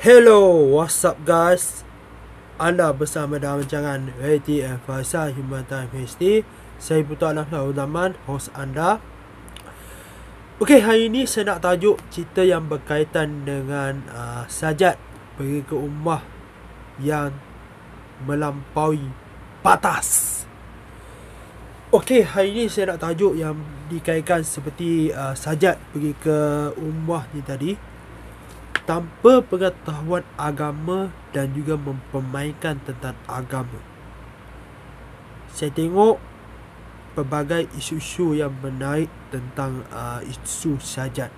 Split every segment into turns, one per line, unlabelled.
Hello, what's up guys? Anda bersama dalam rancangan Radio Faisal Human Time HD. Saya Putra Nafsah Uzaman, host anda. Okey, hari ini saya nak tajuk cerita yang berkaitan dengan uh, sajat pergi ke rumah yang melampaui batas. Okey, hari ini saya nak tajuk yang dikaitkan seperti uh, sajat pergi ke rumah ni tadi tanpa pengetahuan agama dan juga mempermainkan tentang agama. Saya tengok pelbagai isu-isu yang menarik tentang uh, isu sajad.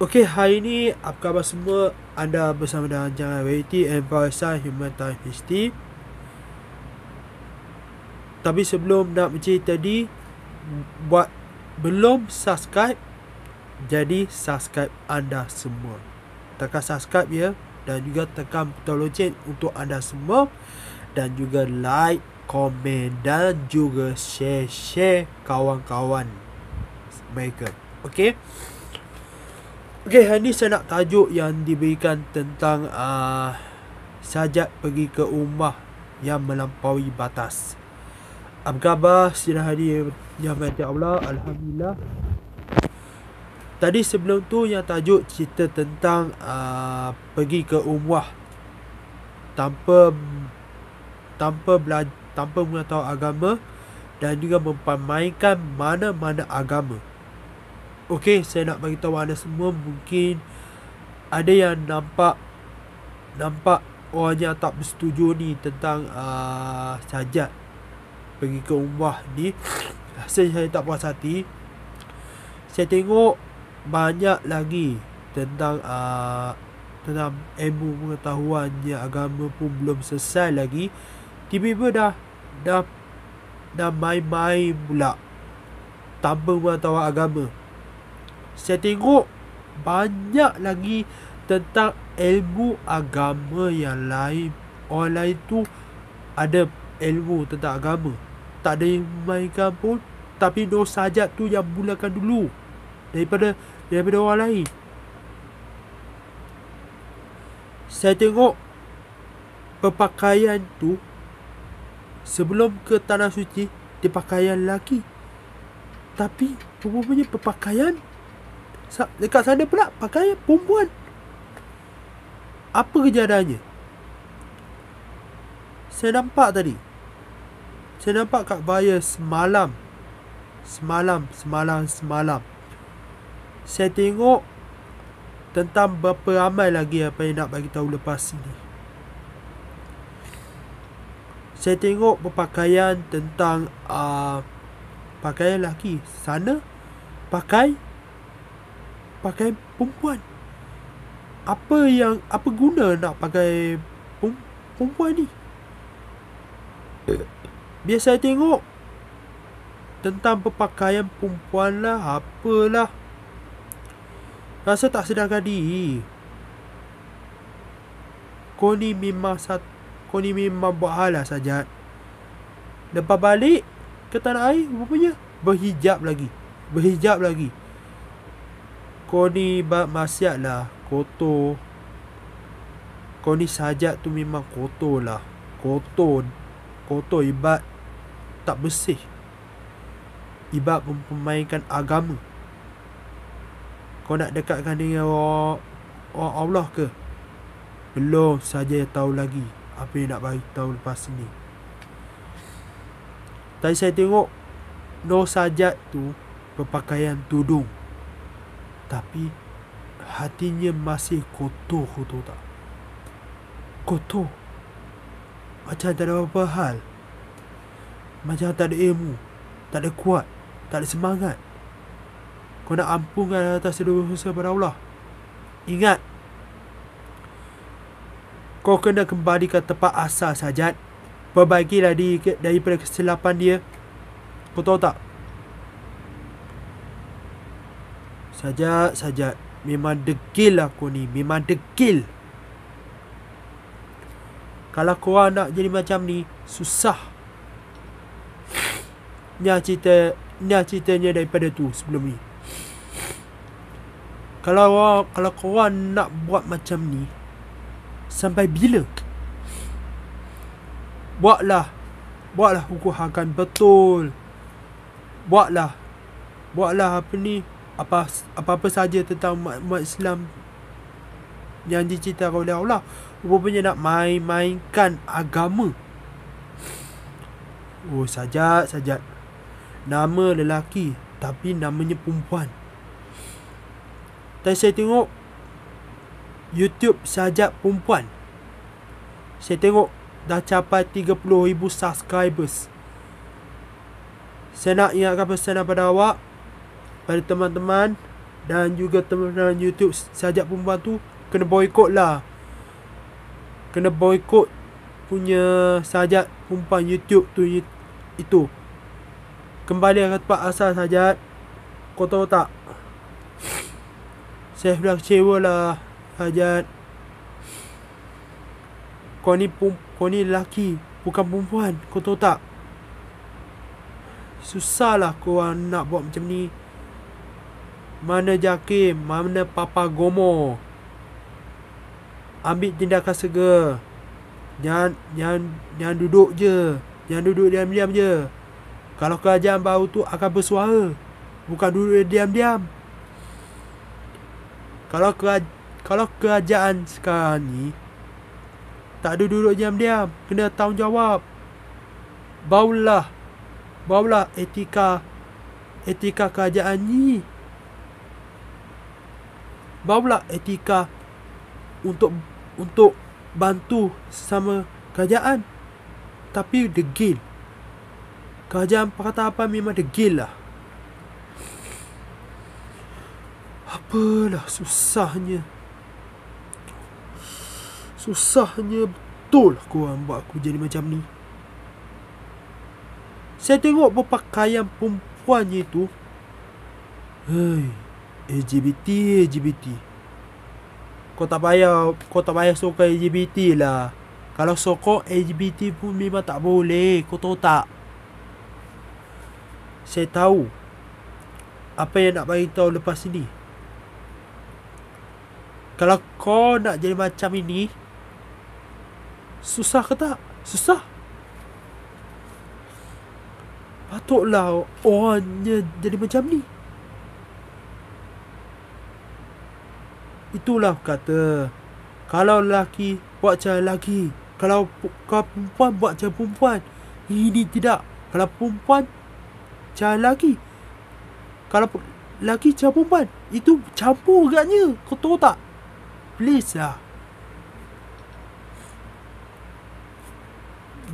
Okey, hari ini apa khabar semua? Anda bersama dengan Jangan Reality and Farisa Human Time History. Tapi sebelum nak bercerita tadi, buat belum subscribe, jadi subscribe anda semua Tekan subscribe ya Dan juga tekan butang lonceng untuk anda semua Dan juga like, komen dan juga share-share kawan-kawan mereka Okay Okay, hari ni saya nak tajuk yang diberikan tentang uh, ah, Sajat pergi ke rumah yang melampaui batas Apa khabar? Sila hari yang baik Allah Alhamdulillah Tadi sebelum tu yang tajuk cerita tentang uh, pergi ke umrah tanpa tanpa bela- tanpa mengetahui agama dan juga mempermainkan mana-mana agama. Okey, saya nak bagi tahu anda semua mungkin ada yang nampak nampak orang yang tak bersetuju ni tentang uh, sajat pergi ke umrah ni. Rasa saya tak puas hati. Saya tengok banyak lagi tentang uh, tentang ilmu pengetahuan yang agama pun belum selesai lagi tiba-tiba dah dah dah mai main pula tanpa pengetahuan agama saya tengok banyak lagi tentang ilmu agama yang lain orang lain tu ada ilmu tentang agama tak ada yang memainkan pun tapi dosa ajak tu yang mulakan dulu daripada daripada orang lain saya tengok pakaian tu sebelum ke tanah suci dia pakaian lelaki tapi rupanya pakaian dekat sana pula pakaian perempuan apa kejadiannya saya nampak tadi saya nampak kat bayar semalam semalam semalam semalam saya tengok tentang berapa ramai lagi apa yang nak bagi tahu lepas ini. Saya tengok pakaian tentang uh, pakaian lelaki sana pakai pakai perempuan. Apa yang apa guna nak pakai perempuan ni? Biasa saya tengok tentang pepakaian perempuan lah, apalah. Rasa tak sedar gadi Kau ni memang sat, Kau ni memang buat hal lah, Lepas balik Ke tanah air Rupanya Berhijab lagi Berhijab lagi Kau ni Masyak lah Kotor Kau ni sajat tu memang kotor lah Kotor Kotor ibat Tak bersih Ibat mempermainkan agama kau nak dekatkan dengan orang Allah ke? Belum saja tahu lagi apa yang nak bagi tahu lepas ni. Tadi saya tengok no saja tu berpakaian tudung. Tapi hatinya masih kotor kotor tak? Kotor. Macam tak ada apa-apa hal. Macam tak ada ilmu. Tak ada kuat. Tak ada semangat. Kau nak ampunkan atas dosa pada Allah Ingat Kau kena kembali ke tempat asal sahaja Perbaikilah diri daripada kesilapan dia Kau tahu tak Sajat, sajat Memang degil lah kau ni Memang degil Kalau kau nak jadi macam ni Susah Ni cerita Ni ceritanya daripada tu sebelum ni kalau kalau kau nak buat macam ni sampai bila buatlah buatlah hukum hakan betul buatlah buatlah apa ni apa apa apa saja tentang umat, umat Islam yang diceritakan oleh Allah punya nak main-mainkan agama oh sajat sajat nama lelaki tapi namanya perempuan Time saya tengok YouTube sajak perempuan Saya tengok Dah capai 30,000 subscribers Saya nak ingatkan pesan pada awak Pada teman-teman Dan juga teman-teman YouTube sajak perempuan tu Kena boykot lah Kena boykot Punya sajak perempuan YouTube tu Itu Kembali ke tempat asal sajak Kau tahu tak saya dah kecewa lah Hajat Kau ni pun, kau ni lelaki Bukan perempuan Kau tahu tak Susahlah korang nak buat macam ni Mana Jakim Mana Papa Gomo Ambil tindakan segera Jangan Jangan, jangan duduk je Jangan duduk diam-diam je Kalau kerajaan baru tu akan bersuara Bukan duduk diam-diam kalau keraj- kalau kerajaan sekarang ni tak ada duduk diam-diam, kena tanggungjawab. Baulah. Baulah etika etika kerajaan ni. Baulah etika untuk untuk bantu sama kerajaan. Tapi degil. Kerajaan Pakatan Apa memang degil lah. apalah susahnya Susahnya betul kau orang buat aku jadi macam ni Saya tengok berpakaian perempuannya itu Hei LGBT LGBT Kau tak payah Kau tak payah sokong LGBT lah Kalau sokong LGBT pun memang tak boleh Kau tahu tak Saya tahu Apa yang nak bagi tahu lepas ni kalau kau nak jadi macam ini Susah ke tak? Susah Patutlah orangnya jadi macam ni Itulah kata Kalau lelaki buat macam lelaki Kalau kau perempuan buat macam perempuan Ini tidak Kalau perempuan macam lelaki Kalau lelaki macam perempuan Itu campur agaknya Kau tahu tak? please lah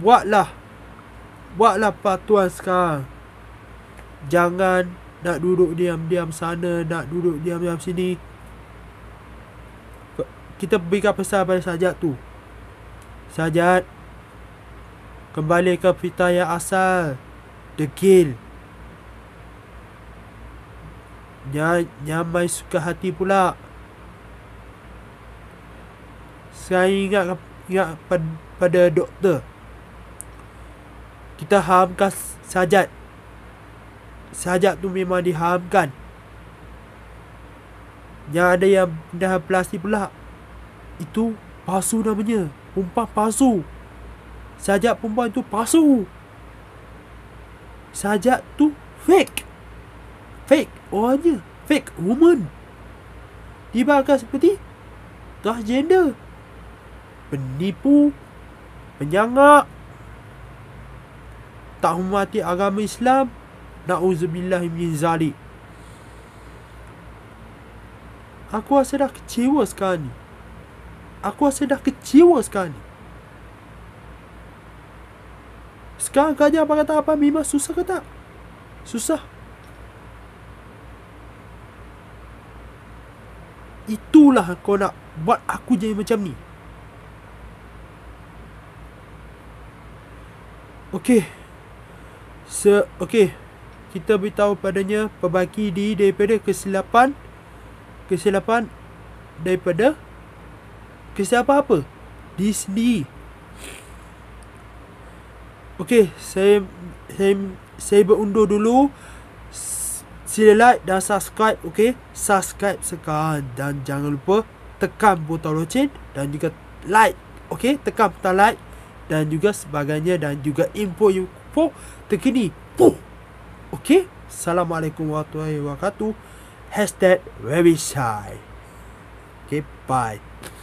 buatlah buatlah patuan sekarang jangan nak duduk diam-diam sana nak duduk diam-diam sini kita berikan pesan pada sajak tu sajak kembali ke fitah yang asal degil Jangan, jangan main suka hati pula. sekali ingat, ingat pada doktor kita hamkan sajat sajat tu memang dihamkan yang ada yang dah plastik pula itu palsu namanya umpah palsu sajat perempuan tu palsu sajat tu fake fake orangnya fake woman dibakar seperti transgender gender penipu, penyangak, tak hormati agama Islam, na'udzubillah min zalik. Aku rasa dah kecewa sekarang ni. Aku rasa dah kecewa sekarang ni. Sekarang kerja apa kata apa memang susah ke tak? Susah. Itulah kau nak buat aku jadi macam ni. Okey. So, okey. Kita beritahu padanya perbaiki di daripada kesilapan kesilapan daripada kesilapan apa? Di sini. Okey, saya saya saya berundur dulu. Sila like dan subscribe, okey? Subscribe sekarang dan jangan lupa tekan butang loceng dan juga like, okey? Tekan butang like dan juga sebagainya dan juga info-info terkini. Puh. okay? Assalamualaikum warahmatullahi wabarakatuh. #verysai. Okay, bye.